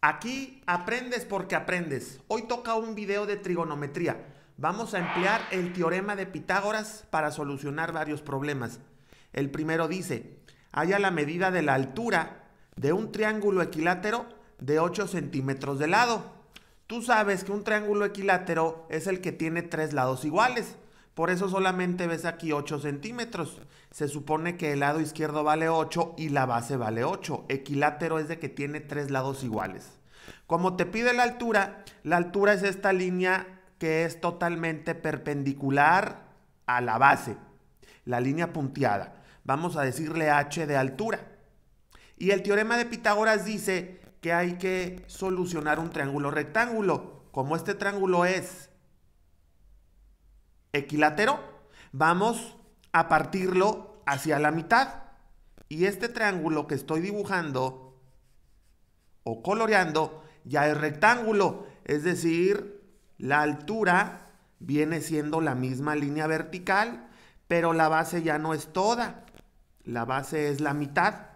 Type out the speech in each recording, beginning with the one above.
Aquí aprendes porque aprendes. Hoy toca un video de trigonometría. Vamos a emplear el teorema de Pitágoras para solucionar varios problemas. El primero dice, haya la medida de la altura de un triángulo equilátero de 8 centímetros de lado. Tú sabes que un triángulo equilátero es el que tiene tres lados iguales. Por eso solamente ves aquí 8 centímetros. Se supone que el lado izquierdo vale 8 y la base vale 8. Equilátero es de que tiene tres lados iguales. Como te pide la altura, la altura es esta línea que es totalmente perpendicular a la base. La línea punteada. Vamos a decirle h de altura. Y el teorema de Pitágoras dice que hay que solucionar un triángulo rectángulo. Como este triángulo es equilátero, vamos a partirlo hacia la mitad. Y este triángulo que estoy dibujando o coloreando ya es rectángulo, es decir, la altura viene siendo la misma línea vertical, pero la base ya no es toda, la base es la mitad.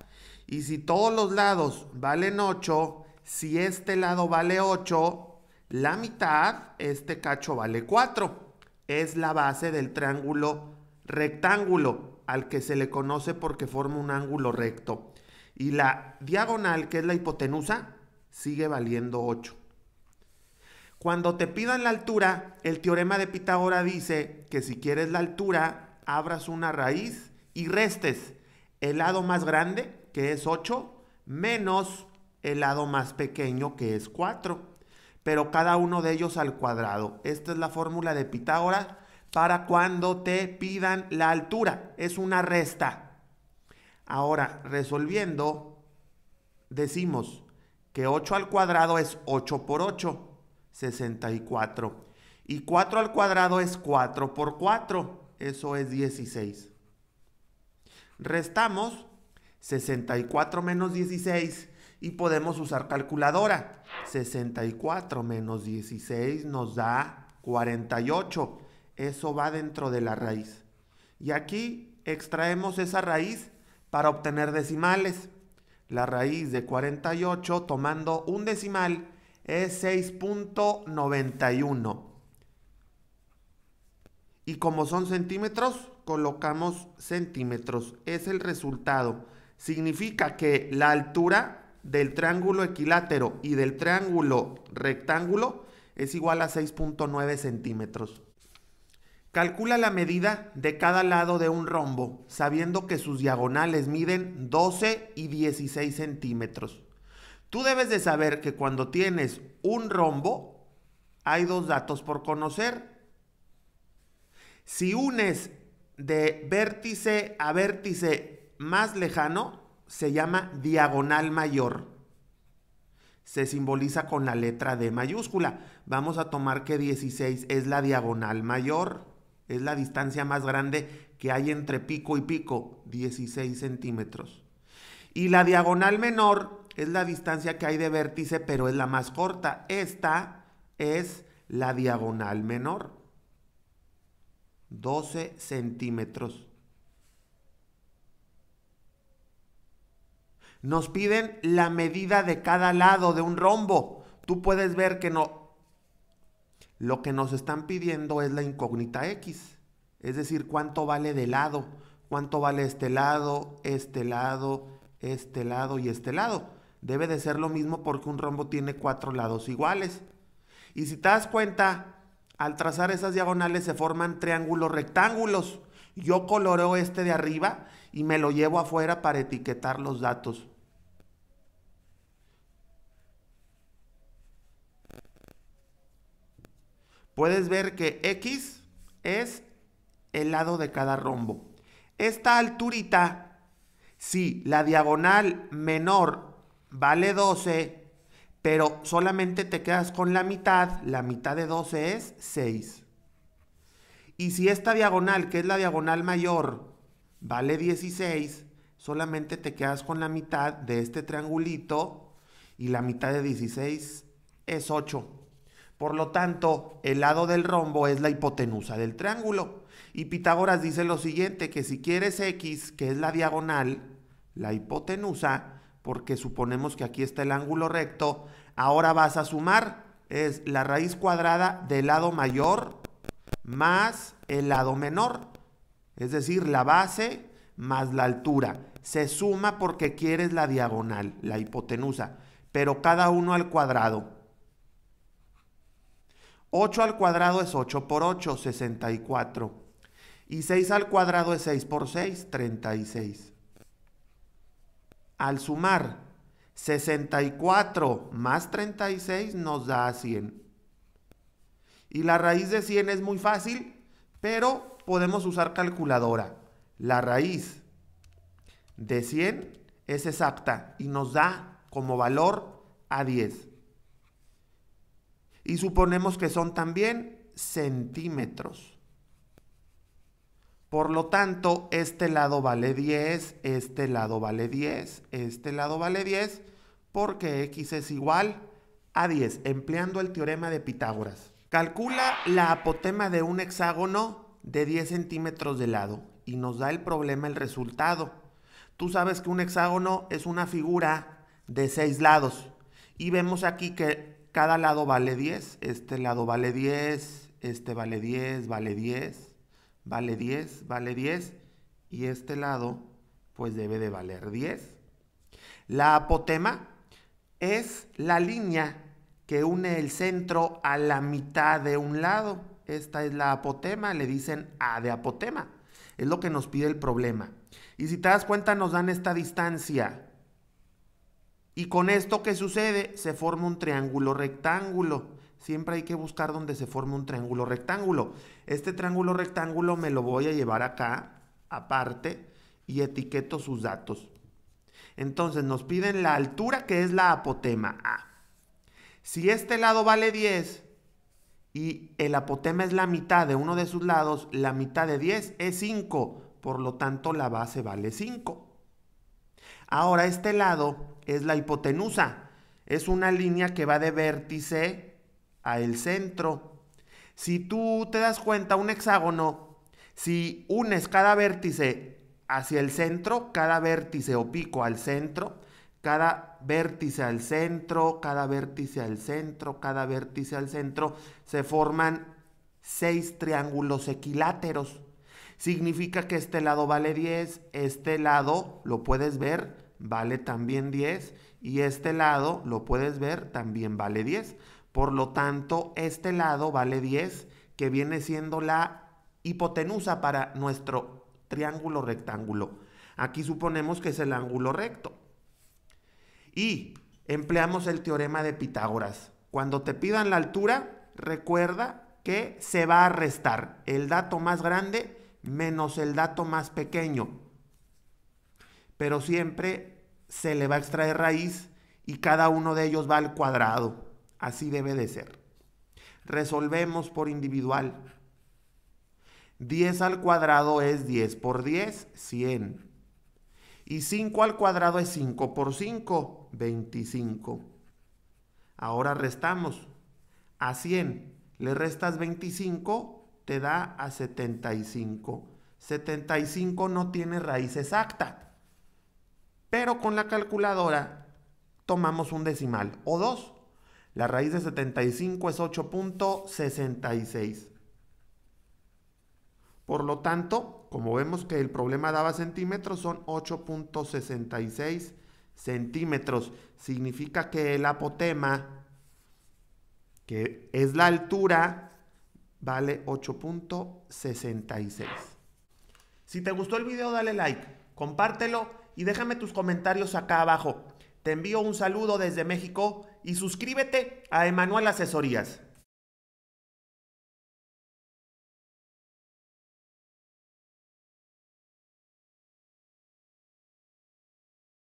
Y si todos los lados valen 8, si este lado vale 8, la mitad, este cacho vale 4 es la base del triángulo rectángulo, al que se le conoce porque forma un ángulo recto. Y la diagonal, que es la hipotenusa, sigue valiendo 8. Cuando te pidan la altura, el teorema de Pitágoras dice que si quieres la altura, abras una raíz y restes el lado más grande, que es 8, menos el lado más pequeño, que es 4 pero cada uno de ellos al cuadrado. Esta es la fórmula de Pitágoras para cuando te pidan la altura. Es una resta. Ahora, resolviendo, decimos que 8 al cuadrado es 8 por 8, 64. Y 4 al cuadrado es 4 por 4, eso es 16. Restamos 64 menos 16 y podemos usar calculadora. 64 menos 16 nos da 48. Eso va dentro de la raíz. Y aquí extraemos esa raíz para obtener decimales. La raíz de 48 tomando un decimal es 6.91. Y como son centímetros, colocamos centímetros. Es el resultado. Significa que la altura del triángulo equilátero y del triángulo rectángulo es igual a 6.9 centímetros. Calcula la medida de cada lado de un rombo, sabiendo que sus diagonales miden 12 y 16 centímetros. Tú debes de saber que cuando tienes un rombo, hay dos datos por conocer. Si unes de vértice a vértice más lejano, se llama diagonal mayor. Se simboliza con la letra D mayúscula. Vamos a tomar que 16 es la diagonal mayor. Es la distancia más grande que hay entre pico y pico, 16 centímetros. Y la diagonal menor es la distancia que hay de vértice, pero es la más corta. Esta es la diagonal menor, 12 centímetros. Nos piden la medida de cada lado de un rombo. Tú puedes ver que no. Lo que nos están pidiendo es la incógnita X. Es decir, cuánto vale de lado. Cuánto vale este lado, este lado, este lado y este lado. Debe de ser lo mismo porque un rombo tiene cuatro lados iguales. Y si te das cuenta, al trazar esas diagonales se forman triángulos rectángulos. Yo coloreo este de arriba y me lo llevo afuera para etiquetar los datos. puedes ver que X es el lado de cada rombo. Esta alturita, si la diagonal menor vale 12, pero solamente te quedas con la mitad, la mitad de 12 es 6. Y si esta diagonal, que es la diagonal mayor, vale 16, solamente te quedas con la mitad de este triangulito y la mitad de 16 es 8. Por lo tanto, el lado del rombo es la hipotenusa del triángulo. Y Pitágoras dice lo siguiente, que si quieres x, que es la diagonal, la hipotenusa, porque suponemos que aquí está el ángulo recto, ahora vas a sumar, es la raíz cuadrada del lado mayor más el lado menor, es decir, la base más la altura. Se suma porque quieres la diagonal, la hipotenusa, pero cada uno al cuadrado. 8 al cuadrado es 8 por 8, 64. Y 6 al cuadrado es 6 por 6, 36. Al sumar 64 más 36 nos da 100. Y la raíz de 100 es muy fácil, pero podemos usar calculadora. La raíz de 100 es exacta y nos da como valor a 10 y suponemos que son también centímetros. Por lo tanto, este lado vale 10, este lado vale 10, este lado vale 10, porque x es igual a 10, empleando el teorema de Pitágoras. Calcula la apotema de un hexágono de 10 centímetros de lado y nos da el problema el resultado. Tú sabes que un hexágono es una figura de 6 lados y vemos aquí que cada lado vale 10. Este lado vale 10, este vale 10, vale 10, vale 10, vale 10. Y este lado, pues debe de valer 10. La apotema es la línea que une el centro a la mitad de un lado. Esta es la apotema, le dicen A de apotema. Es lo que nos pide el problema. Y si te das cuenta, nos dan esta distancia y con esto que sucede, se forma un triángulo rectángulo. Siempre hay que buscar donde se forma un triángulo rectángulo. Este triángulo rectángulo me lo voy a llevar acá, aparte, y etiqueto sus datos. Entonces nos piden la altura que es la apotema A. Si este lado vale 10 y el apotema es la mitad de uno de sus lados, la mitad de 10 es 5, por lo tanto la base vale 5. Ahora este lado es la hipotenusa. Es una línea que va de vértice a el centro. Si tú te das cuenta, un hexágono, si unes cada vértice hacia el centro, cada vértice o pico al centro, cada vértice al centro, cada vértice al centro, cada vértice al centro, se forman seis triángulos equiláteros. Significa que este lado vale 10, este lado, lo puedes ver, vale también 10 y este lado, lo puedes ver, también vale 10. Por lo tanto, este lado vale 10, que viene siendo la hipotenusa para nuestro triángulo rectángulo. Aquí suponemos que es el ángulo recto. Y empleamos el teorema de Pitágoras. Cuando te pidan la altura, recuerda que se va a restar el dato más grande menos el dato más pequeño pero siempre se le va a extraer raíz y cada uno de ellos va al cuadrado. Así debe de ser. Resolvemos por individual. 10 al cuadrado es 10 por 10, 100. Y 5 al cuadrado es 5 por 5, 25. Ahora restamos. A 100 le restas 25, te da a 75. 75 no tiene raíz exacta pero con la calculadora tomamos un decimal o dos, La raíz de 75 es 8.66. Por lo tanto, como vemos que el problema daba centímetros, son 8.66 centímetros. Significa que el apotema, que es la altura, vale 8.66. Si te gustó el video, dale like compártelo y déjame tus comentarios acá abajo. Te envío un saludo desde México y suscríbete a Emanuel Asesorías.